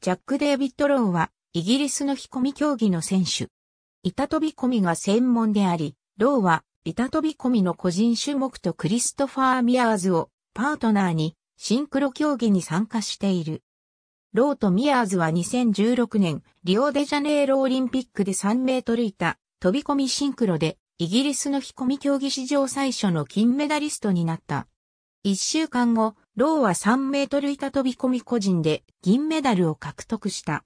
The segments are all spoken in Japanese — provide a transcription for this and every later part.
ジャック・デービッド・ローは、イギリスの飛込競技の選手。板飛び込みが専門であり、ローは、板飛び込みの個人種目とクリストファー・ミアーズを、パートナーに、シンクロ競技に参加している。ローとミアーズは2016年、リオデジャネイロオリンピックで3メートル板、飛び込みシンクロで、イギリスの飛込競技史上最初の金メダリストになった。一週間後、ローは3メートル板飛び込み個人で銀メダルを獲得した。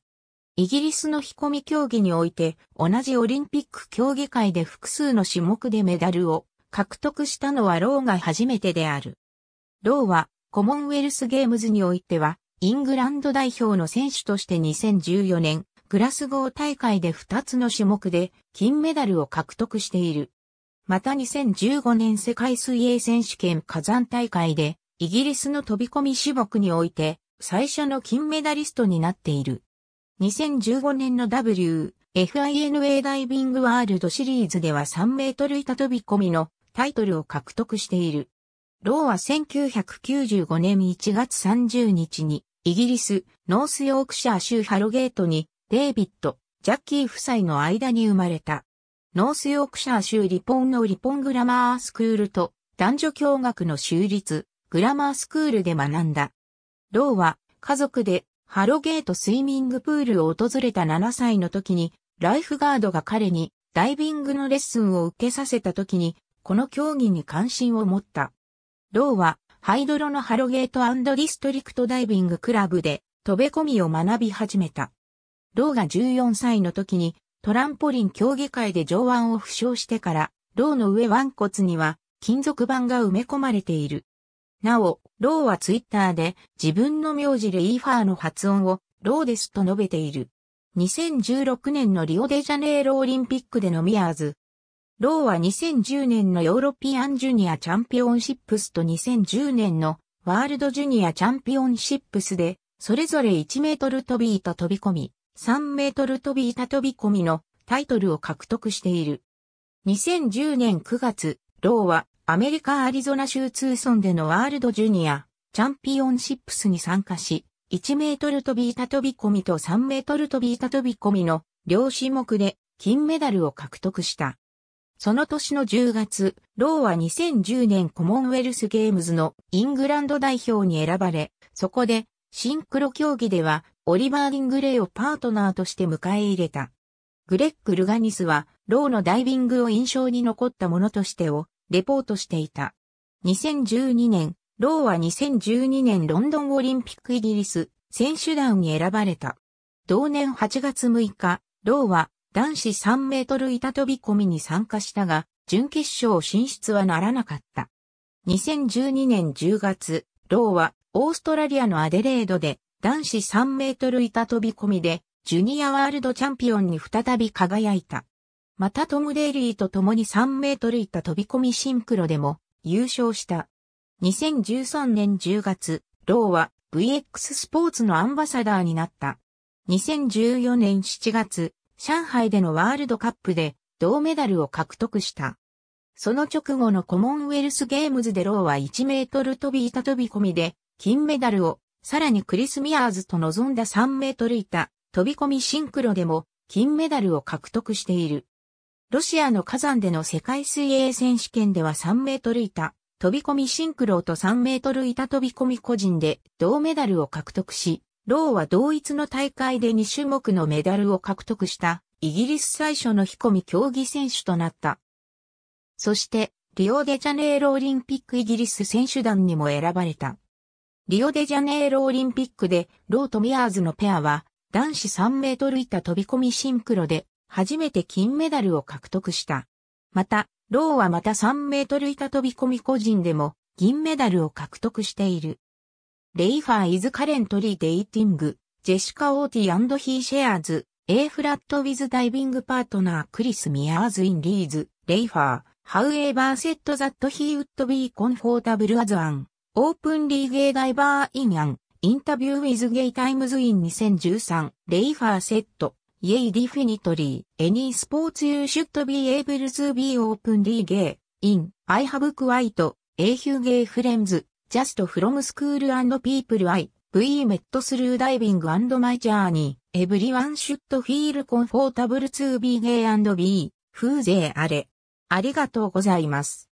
イギリスの飛込み競技において、同じオリンピック競技会で複数の種目でメダルを獲得したのはローが初めてである。ローは、コモンウェルスゲームズにおいては、イングランド代表の選手として2014年、グラスゴー大会で2つの種目で金メダルを獲得している。また2015年世界水泳選手権火山大会で、イギリスの飛び込み種目において、最初の金メダリストになっている。2015年の W、FINA ダイビングワールドシリーズでは3メートル板飛び込みのタイトルを獲得している。ローは1995年1月30日に、イギリス、ノースヨークシャー州ハロゲートに、デイビッド、ジャッキー夫妻の間に生まれた。ノースヨークシャー州リポンのリポングラマースクールと男女共学の州立グラマースクールで学んだ。ローは家族でハロゲートスイミングプールを訪れた7歳の時にライフガードが彼にダイビングのレッスンを受けさせた時にこの競技に関心を持った。ローはハイドロのハロゲートディストリクトダイビングクラブで飛べ込みを学び始めた。ローが14歳の時にトランポリン競技会で上腕を負傷してから、ローの上腕骨には金属板が埋め込まれている。なお、ローはツイッターで自分の名字でイーファーの発音をローですと述べている。2016年のリオデジャネイロオリンピックでのミアーズ。ローは2010年のヨーロピアンジュニアチャンピオンシップスと2010年のワールドジュニアチャンピオンシップスで、それぞれ1メートル飛び板飛び込み、3メートル飛び板飛び込みのタイトルを獲得している。2010年9月、ローはアメリカ・アリゾナ州ツーソンでのワールドジュニアチャンピオンシップスに参加し、1メートル飛び板飛び込みと3メートル飛び板飛び込みの両種目で金メダルを獲得した。その年の10月、ローは2010年コモンウェルスゲームズのイングランド代表に選ばれ、そこでシンクロ競技では、オリバー・ディングレイをパートナーとして迎え入れた。グレック・ルガニスは、ローのダイビングを印象に残ったものとしてを、レポートしていた。2012年、ローは2012年ロンドンオリンピックイギリス選手団に選ばれた。同年8月6日、ローは男子3メートル板飛び込みに参加したが、準決勝進出はならなかった。2012年10月、ローはオーストラリアのアデレードで男子3メートル板飛び込みでジュニアワールドチャンピオンに再び輝いた。またトム・デイリーと共に3メートル板飛び込みシンクロでも優勝した。2013年10月、ローは VX スポーツのアンバサダーになった。2014年7月、上海でのワールドカップで銅メダルを獲得した。その直後のコモンウェルスゲームズでローは1メートル飛び板飛び込みで金メダルを、さらにクリス・ミアーズと臨んだ3メートル板、飛び込みシンクロでも金メダルを獲得している。ロシアの火山での世界水泳選手権では3メートル板、飛び込みシンクロと3メートル板飛び込み個人で銅メダルを獲得し、ローは同一の大会で2種目のメダルを獲得したイギリス最初の飛込み競技選手となった。そして、リオデジャネイロオリンピックイギリス選手団にも選ばれた。リオデジャネイロオリンピックで、ローとミアーズのペアは、男子3メートル板飛び込みシンクロで、初めて金メダルを獲得した。また、ローはまた3メートル板飛び込み個人でも、銀メダルを獲得している。レイファーイズカレントリーデイティング、ジェシカ・オーティヒーシェアーズ、A フラットウィズダイビングパートナークリス・ミアーズ・イン・リーズ、レイファー、However said that he would be comfortable as n オープンリーゲーダイバーインアン、インタビューウィズゲイタイムズイン2013、レイファーセット、イェイディフィニトリー、エニースポーツユーシュットビーエーブルズビーオープンリーゲー、イン、アイハブクワイト、エーヒューゲーフレンズ、ジャストフロムスクールアンドピープルアイ、ブーメットスルーダイビングアンドマイジャーニー、エブリワンシュットフィールコンフォータブルツービーゲーアンドビー、風ーアレ。ありがとうございます。